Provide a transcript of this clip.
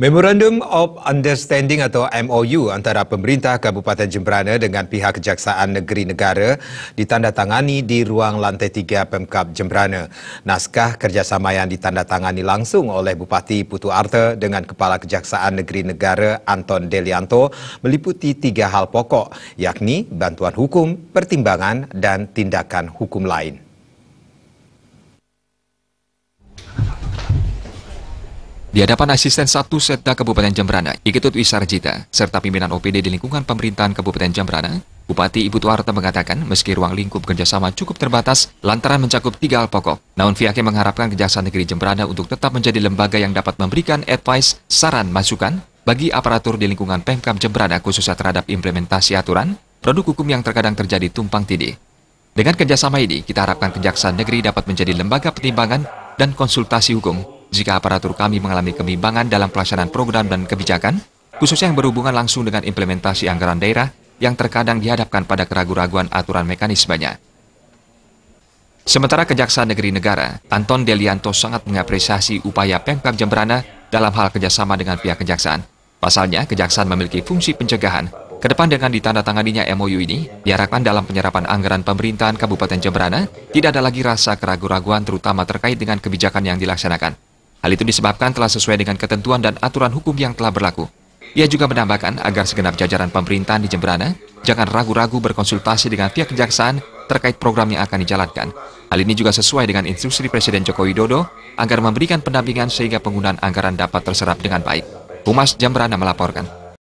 Memorandum of Understanding atau MOU antara pemerintah Kabupaten Jemberana dengan pihak Kejaksaan Negeri Negara ditandatangani di ruang lantai tiga Pemkab Jemberana. Naskah kerjasama yang ditandatangani langsung oleh Bupati Putu Arte dengan Kepala Kejaksaan Negeri Negara Anton Delianto meliputi tiga hal pokok, yakni bantuan hukum, pertimbangan, dan tindakan hukum lain. Di hadapan asisten satu Setda Kabupaten Jembrana, Iketut Wisarjita, serta pimpinan OPD di lingkungan pemerintahan Kabupaten Jembrana, Bupati Ibu Tuarta mengatakan meski ruang lingkup kerjasama cukup terbatas lantaran mencakup tiga hal pokok, namun pihaknya mengharapkan Kejaksaan Negeri Jembrana untuk tetap menjadi lembaga yang dapat memberikan advice, saran, masukan bagi aparatur di lingkungan Pemkab Jembrana khususnya terhadap implementasi aturan, produk hukum yang terkadang terjadi tumpang tindih. Dengan kerjasama ini, kita harapkan Kejaksaan Negeri dapat menjadi lembaga pertimbangan dan konsultasi hukum jika aparatur kami mengalami kebimbangan dalam pelaksanaan program dan kebijakan, khususnya yang berhubungan langsung dengan implementasi anggaran daerah yang terkadang dihadapkan pada keraguan-raguan aturan mekanismenya. Sementara Kejaksaan Negeri Negara, Anton Delianto sangat mengapresiasi upaya Pemkab Jemberana dalam hal kerjasama dengan pihak Kejaksaan. Pasalnya, Kejaksaan memiliki fungsi pencegahan. Kedepan dengan ditandatanganinya MOU ini, diharapkan dalam penyerapan anggaran pemerintahan Kabupaten Jemberana, tidak ada lagi rasa keraguan-raguan terutama terkait dengan kebijakan yang dilaksanakan. Hal itu disebabkan telah sesuai dengan ketentuan dan aturan hukum yang telah berlaku. Ia juga menambahkan agar segenap jajaran pemerintahan di Jemberana jangan ragu-ragu berkonsultasi dengan pihak kejaksaan terkait program yang akan dijalankan. Hal ini juga sesuai dengan instruksi Presiden Joko Widodo agar memberikan pendampingan sehingga penggunaan anggaran dapat terserap dengan baik. Humas Jemberana melaporkan.